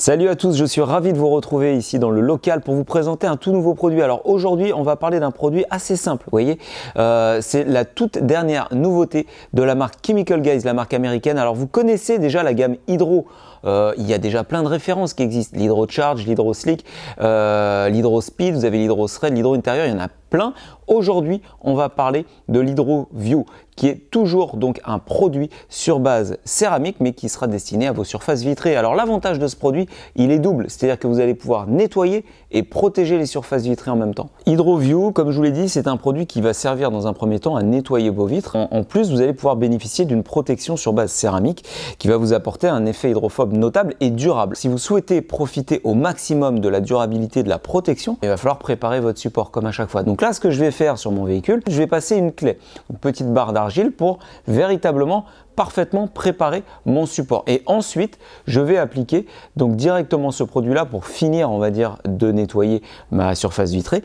Salut à tous, je suis ravi de vous retrouver ici dans le local pour vous présenter un tout nouveau produit. Alors aujourd'hui, on va parler d'un produit assez simple, vous voyez, euh, c'est la toute dernière nouveauté de la marque Chemical Guys, la marque américaine. Alors vous connaissez déjà la gamme Hydro, euh, il y a déjà plein de références qui existent, l'Hydro Charge, l'Hydro Slick, euh, l'Hydro Speed, vous avez l'Hydro Thread, l'Hydro Intérieur, il y en a plein. Aujourd'hui, on va parler de l'HydroView qui est toujours donc un produit sur base céramique mais qui sera destiné à vos surfaces vitrées. Alors l'avantage de ce produit, il est double, c'est-à-dire que vous allez pouvoir nettoyer et protéger les surfaces vitrées en même temps. HydroView, comme je vous l'ai dit, c'est un produit qui va servir dans un premier temps à nettoyer vos vitres. En plus, vous allez pouvoir bénéficier d'une protection sur base céramique qui va vous apporter un effet hydrophobe notable et durable. Si vous souhaitez profiter au maximum de la durabilité de la protection, il va falloir préparer votre support comme à chaque fois. Donc là, ce que je vais faire sur mon véhicule, je vais passer une clé, une petite barre d'argile pour véritablement parfaitement préparer mon support. Et ensuite, je vais appliquer donc directement ce produit-là pour finir, on va dire, de nettoyer ma surface vitrée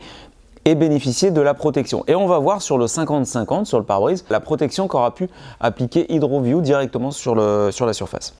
et bénéficier de la protection. Et on va voir sur le 50-50, sur le pare-brise, la protection qu'aura pu appliquer HydroView directement sur la surface.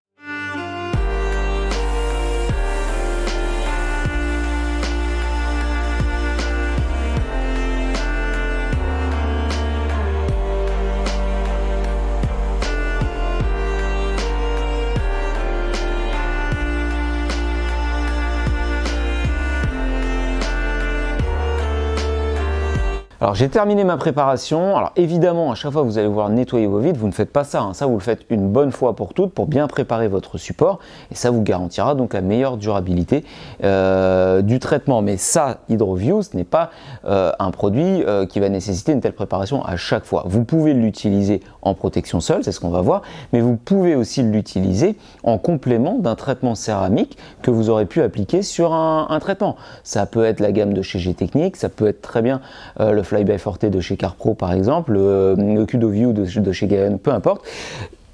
j'ai terminé ma préparation. Alors évidemment, à chaque fois que vous allez voir nettoyer vos vides, vous ne faites pas ça. Hein. Ça, vous le faites une bonne fois pour toutes pour bien préparer votre support et ça vous garantira donc la meilleure durabilité euh, du traitement. Mais ça, HydroView, ce n'est pas euh, un produit euh, qui va nécessiter une telle préparation à chaque fois. Vous pouvez l'utiliser en protection seule, c'est ce qu'on va voir, mais vous pouvez aussi l'utiliser en complément d'un traitement céramique que vous aurez pu appliquer sur un, traitement. Ça peut être la gamme de chez G-Technique, ça peut être très bien le fly eBay Forte de chez CarPro par exemple, euh, le view de, de chez Gaël, peu importe,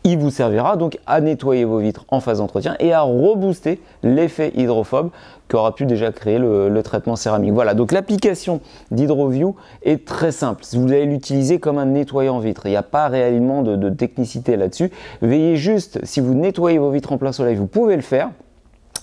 il vous servira donc à nettoyer vos vitres en phase d'entretien et à rebooster l'effet hydrophobe qu'aura pu déjà créer le, traitement céramique. Voilà, donc l'application d'HydroView est très simple. Vous allez l'utiliser comme un nettoyant vitre. Il n'y a pas réellement de, de technicité là-dessus. Veillez juste, si vous nettoyez vos vitres en plein soleil, vous pouvez le faire,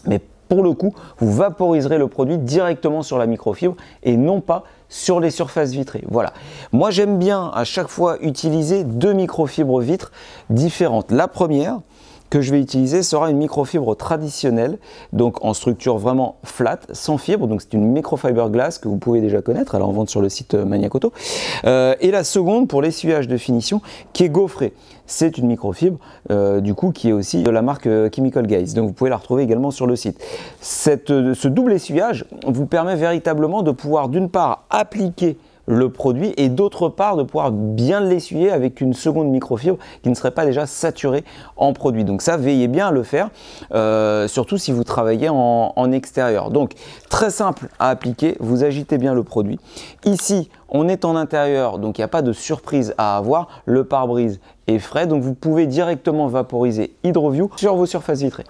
mais pour le coup, vous vaporiserez le produit directement sur la microfibre et non pas sur les surfaces vitrées. Voilà. Moi, j'aime bien à chaque fois utiliser deux microfibres vitres différentes. La première, que je vais utiliser sera une microfibre traditionnelle, donc en structure vraiment flat, sans fibre. Donc c'est une microfiber glace que vous pouvez déjà connaître, elle est en vente sur le site euh, Maniac euh, et la seconde pour l'essuyage de finition qui est gaufrée. C'est une microfibre euh, du coup qui est aussi de la marque Chemical Guys. Donc vous pouvez la retrouver également sur le site. Cette, ce double essuyage vous permet véritablement de pouvoir d'une part appliquer le produit et d'autre part de pouvoir bien l'essuyer avec une seconde microfibre qui ne serait pas déjà saturée en produit. Donc ça, veillez bien à le faire, euh, surtout si vous travaillez en, en extérieur. Donc très simple à appliquer, vous agitez bien le produit. Ici, on est en intérieur, donc il n'y a pas de surprise à avoir. Le pare-brise est frais, donc vous pouvez directement vaporiser HydroView sur vos surfaces vitrées.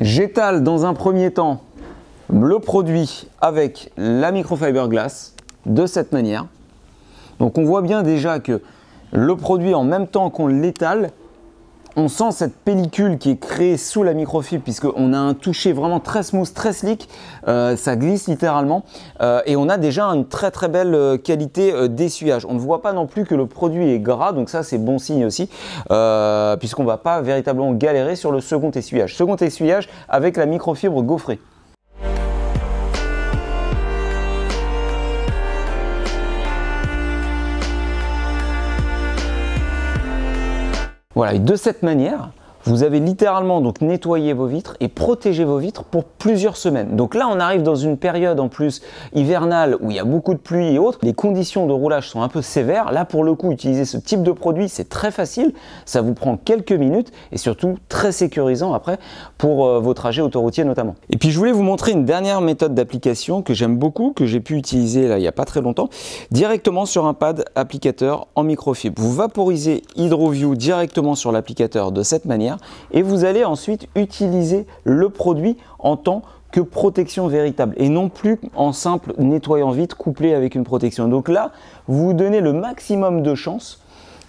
J'étale dans un premier temps le produit avec la microfibre glace de cette manière. Donc on voit bien déjà que le produit en même temps qu'on l'étale, on sent cette pellicule qui est créée sous la microfibre puisqu'on a un toucher vraiment très smooth, très slick, euh, ça glisse littéralement euh, et on a déjà une très très belle euh, qualité d'essuyage. On ne voit pas non plus que le produit est gras donc ça c'est bon signe aussi puisqu'on ne va pas véritablement galérer sur le second essuyage. Second essuyage avec la microfibre gaufrée. Voilà, et de cette manière, vous avez littéralement donc nettoyé vos vitres et protégé vos vitres pour plusieurs semaines. Donc là, on arrive dans une période en plus hivernale où il y a beaucoup de pluie et autres. Les conditions de roulage sont un peu sévères. Là, pour le coup, utiliser ce type de produit, c'est très facile. Ça vous prend quelques minutes et surtout très sécurisant après pour euh, vos trajets autoroutiers notamment. Et puis, je voulais vous montrer une dernière méthode d'application que j'aime beaucoup, que j'ai pu utiliser là il n'y a pas très longtemps, directement sur un pad applicateur en microfibre. Vous vaporisez HydroView directement sur l'applicateur de cette manière et vous allez ensuite utiliser le produit en tant que protection véritable et non plus en simple nettoyant vite couplé avec une protection. Donc là, vous donnez le maximum de chances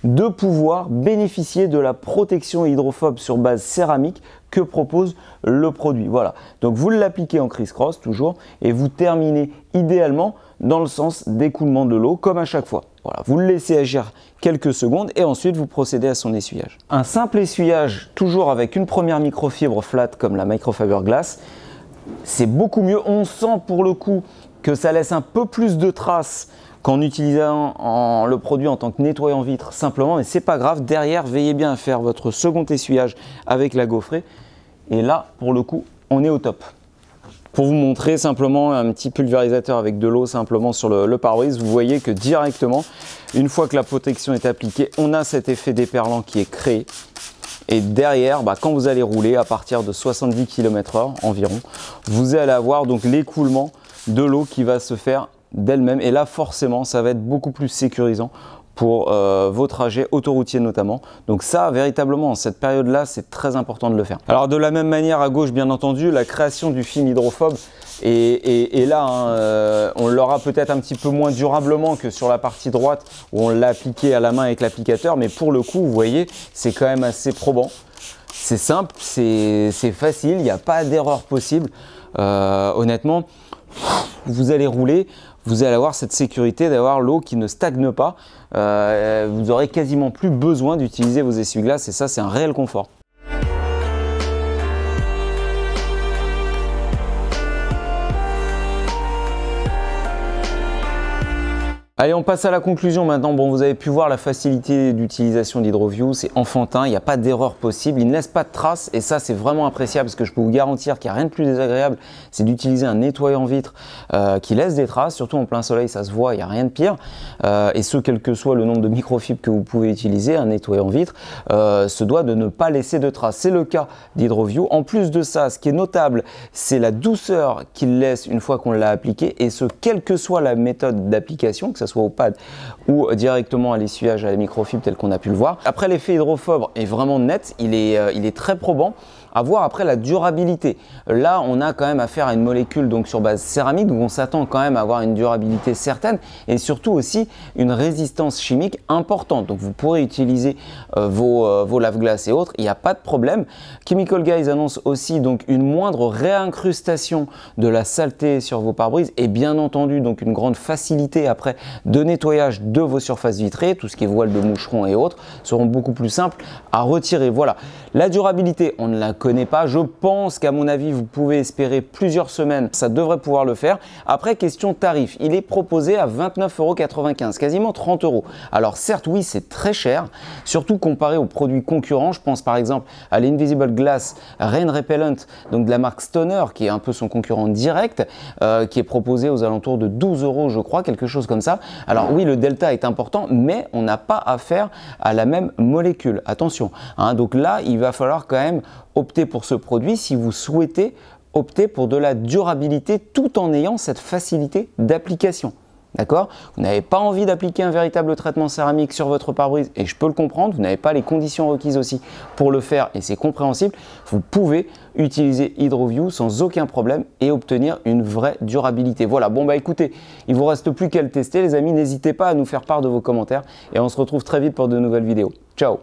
de pouvoir bénéficier de la protection hydrophobe sur base céramique que propose le produit. Voilà, donc vous l'appliquez en criss-cross toujours et vous terminez idéalement dans le sens d'écoulement de l'eau comme à chaque fois. Voilà, vous le laissez agir quelques secondes et ensuite vous procédez à son essuyage. Un simple essuyage toujours avec une première microfibre flat comme la microfiber glace, c'est beaucoup mieux. On sent pour le coup que ça laisse un peu plus de traces qu'en utilisant le produit en tant que nettoyant vitre simplement, mais c'est pas grave. Derrière, veillez bien à faire votre second essuyage avec la gaufrée. Et là, pour le coup, on est au top. Pour vous montrer simplement un petit pulvérisateur avec de l'eau simplement sur le, le pare-brise, vous voyez que directement, une fois que la protection est appliquée, on a cet effet déperlant qui est créé. Et derrière, bah, quand vous allez rouler à partir de 70 km/h environ, vous allez avoir donc l'écoulement de l'eau qui va se faire d'elle-même. Et là, forcément, ça va être beaucoup plus sécurisant pour euh, vos trajets autoroutiers notamment. Donc ça, véritablement, en cette période-là, c'est très important de le faire. Alors de la même manière, à gauche, bien entendu, la création du film hydrophobe, et, là, hein. euh, on l'aura peut-être un petit peu moins durablement que sur la partie droite, où on l'a appliqué à la main avec l'applicateur, mais pour le coup, vous voyez, c'est quand même assez probant. C'est simple, c'est facile, il n'y a pas d'erreur possible. Euh, honnêtement, vous allez rouler, vous allez avoir cette sécurité d'avoir l'eau qui ne stagne pas. Euh, vous aurez quasiment plus besoin d'utiliser vos essuie-glaces et ça, c'est un réel confort. Allez, on passe à la conclusion maintenant. Bon, vous avez pu voir la facilité d'utilisation d'HydroView, c'est enfantin, il n'y a pas d'erreur possible, il ne laisse pas de traces et ça c'est vraiment appréciable parce que je peux vous garantir qu'il n'y a rien de plus désagréable, c'est d'utiliser un nettoyant vitre euh, qui laisse des traces, surtout en plein soleil ça se voit, il n'y a rien de pire. Euh, et ce, quel que soit le nombre de microfibres que vous pouvez utiliser, un nettoyant vitre euh, se doit de ne pas laisser de traces. C'est le cas d'HydroView. En plus de ça, ce qui est notable, c'est la douceur qu'il laisse une fois qu'on l'a appliqué et ce, quelle que soit la méthode d'application, que ce soit soit au pad ou directement à l'essuyage à la microfibre tel qu'on a pu le voir. Après l'effet hydrophobe est vraiment net, il est, euh, il est très probant avoir après la durabilité. Là, on a quand même affaire à une molécule donc sur base céramique, où on s'attend quand même à avoir une durabilité certaine et surtout aussi une résistance chimique importante. Donc vous pourrez utiliser euh, euh, vos, lave-glaces et autres, il n'y a pas de problème. Chemical Guys annonce aussi donc une moindre réincrustation de la saleté sur vos pare-brises et bien entendu donc une grande facilité après de nettoyage de vos surfaces vitrées, tout ce qui est voile de moucheron et autres seront beaucoup plus simples à retirer. Voilà. La durabilité, on ne la connaît pas. Je pense qu'à mon avis, vous pouvez espérer plusieurs semaines. Ça devrait pouvoir le faire. Après, question tarif. Il est proposé à 29,95€, quasiment 30 euros. Alors certes, oui, c'est très cher, surtout comparé aux produits concurrents. Je pense par exemple à l'Invisible Glass Rain Repellent, donc de la marque Stoner, qui est un peu son concurrent direct, euh, qui est proposé aux alentours de 12 euros, je crois, quelque chose comme ça. Alors oui, le delta est important, mais on n'a pas affaire à la même molécule. Attention. Hein. donc là, il va va falloir quand même opter pour ce produit si vous souhaitez opter pour de la durabilité tout en ayant cette facilité d'application. D'accord Vous n'avez pas envie d'appliquer un véritable traitement céramique sur votre pare-brise et je peux le comprendre, vous n'avez pas les conditions requises aussi pour le faire et c'est compréhensible. Vous pouvez utiliser HydroView sans aucun problème et obtenir une vraie durabilité. Voilà, bon bah écoutez, il vous reste plus qu'à le tester les amis, n'hésitez pas à nous faire part de vos commentaires et on se retrouve très vite pour de nouvelles vidéos. Ciao